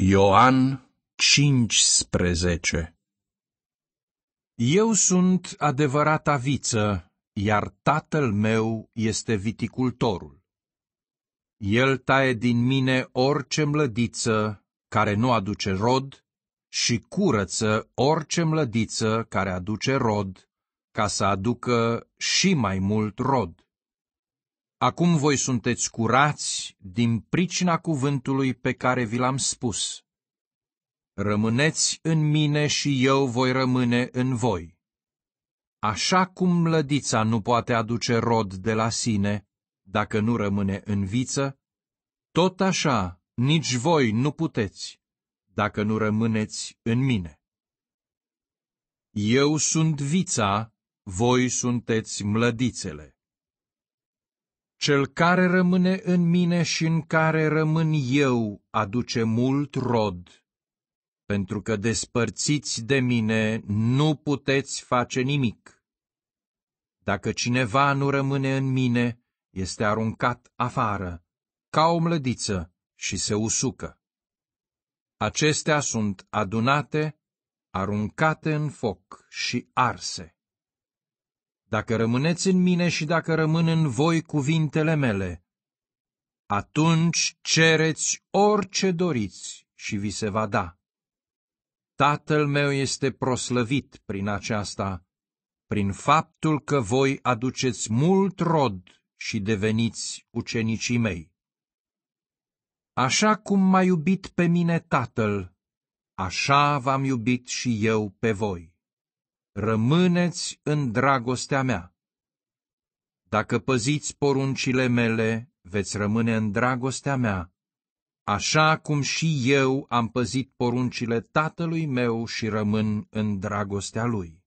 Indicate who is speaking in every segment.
Speaker 1: Ioan 15 Eu sunt adevărata viță, iar tatăl meu este viticultorul. El taie din mine orice mlădiță care nu aduce rod și curăță orice mlădiță care aduce rod, ca să aducă și mai mult rod. Acum voi sunteți curați din pricina cuvântului pe care vi l-am spus. Rămâneți în mine și eu voi rămâne în voi. Așa cum lădița nu poate aduce rod de la sine, dacă nu rămâne în viță, tot așa nici voi nu puteți, dacă nu rămâneți în mine. Eu sunt vița, voi sunteți mlădițele. Cel care rămâne în mine și în care rămân eu aduce mult rod, pentru că despărțiți de mine nu puteți face nimic. Dacă cineva nu rămâne în mine, este aruncat afară, ca o mlădiță, și se usucă. Acestea sunt adunate, aruncate în foc și arse dacă rămâneți în mine și dacă rămân în voi cuvintele mele, atunci cereți orice doriți și vi se va da. Tatăl meu este proslăvit prin aceasta, prin faptul că voi aduceți mult rod și deveniți ucenicii mei. Așa cum m-a iubit pe mine Tatăl, așa v-am iubit și eu pe voi rămâneți în dragostea mea. Dacă păziți poruncile mele, veți rămâne în dragostea mea, așa cum și eu am păzit poruncile tatălui meu și rămân în dragostea lui.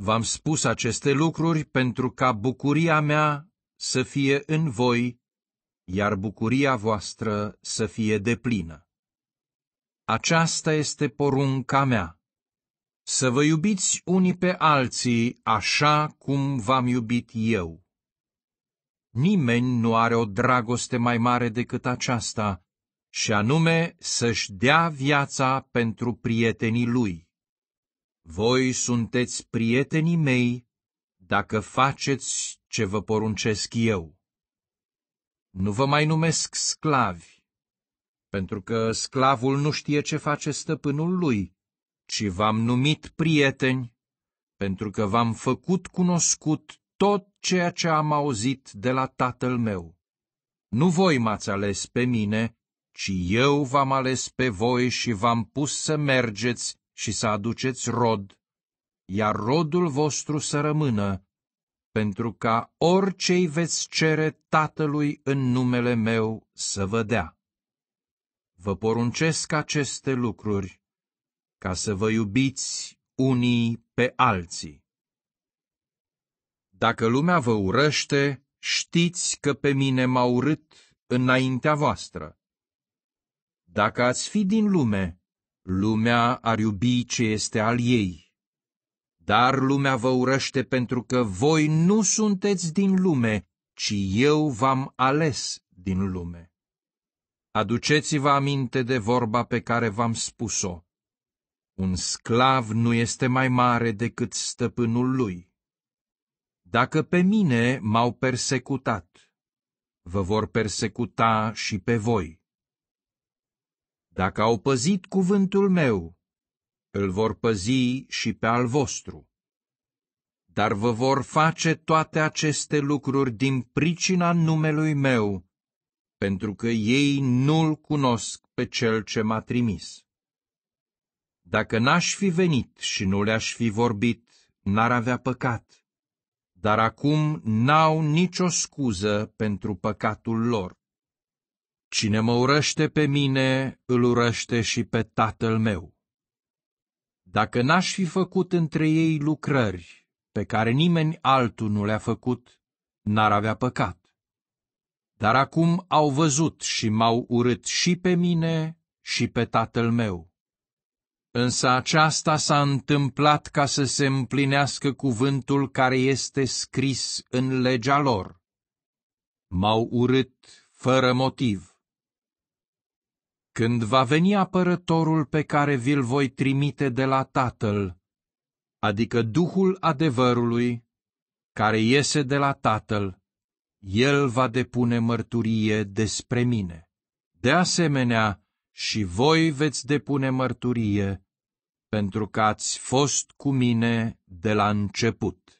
Speaker 1: V-am spus aceste lucruri pentru ca bucuria mea să fie în voi, iar bucuria voastră să fie deplină. Aceasta este porunca mea să vă iubiți unii pe alții așa cum v-am iubit eu. Nimeni nu are o dragoste mai mare decât aceasta, și anume să-și dea viața pentru prietenii lui. Voi sunteți prietenii mei dacă faceți ce vă poruncesc eu. Nu vă mai numesc sclavi, pentru că sclavul nu știe ce face stăpânul lui ci v-am numit prieteni, pentru că v-am făcut cunoscut tot ceea ce am auzit de la tatăl meu. Nu voi m-ați ales pe mine, ci eu v-am ales pe voi și v-am pus să mergeți și să aduceți rod, iar rodul vostru să rămână, pentru ca orice-i veți cere Tatălui în numele meu să vă dea. Vă poruncesc aceste lucruri ca să vă iubiți unii pe alții. Dacă lumea vă urăște, știți că pe mine m-a urât înaintea voastră. Dacă ați fi din lume, lumea ar iubi ce este al ei. Dar lumea vă urăște pentru că voi nu sunteți din lume, ci eu v-am ales din lume. Aduceți-vă aminte de vorba pe care v-am spus-o. Un sclav nu este mai mare decât stăpânul lui. Dacă pe mine m-au persecutat, vă vor persecuta și pe voi. Dacă au păzit cuvântul meu, îl vor păzi și pe al vostru. Dar vă vor face toate aceste lucruri din pricina numelui meu, pentru că ei nu-l cunosc pe cel ce m-a trimis. Dacă n-aș fi venit și nu le-aș fi vorbit, n-ar avea păcat, dar acum n-au nicio scuză pentru păcatul lor. Cine mă urăște pe mine, îl urăște și pe tatăl meu. Dacă n-aș fi făcut între ei lucrări pe care nimeni altul nu le-a făcut, n-ar avea păcat. Dar acum au văzut și m-au urât și pe mine și pe tatăl meu. Însă aceasta s-a întâmplat ca să se împlinească cuvântul care este scris în legea lor. M-au urât fără motiv. Când va veni apărătorul pe care vi-l voi trimite de la Tatăl, adică Duhul adevărului, care iese de la Tatăl, el va depune mărturie despre mine. De asemenea, și voi veți depune mărturie, pentru că ați fost cu mine de la început.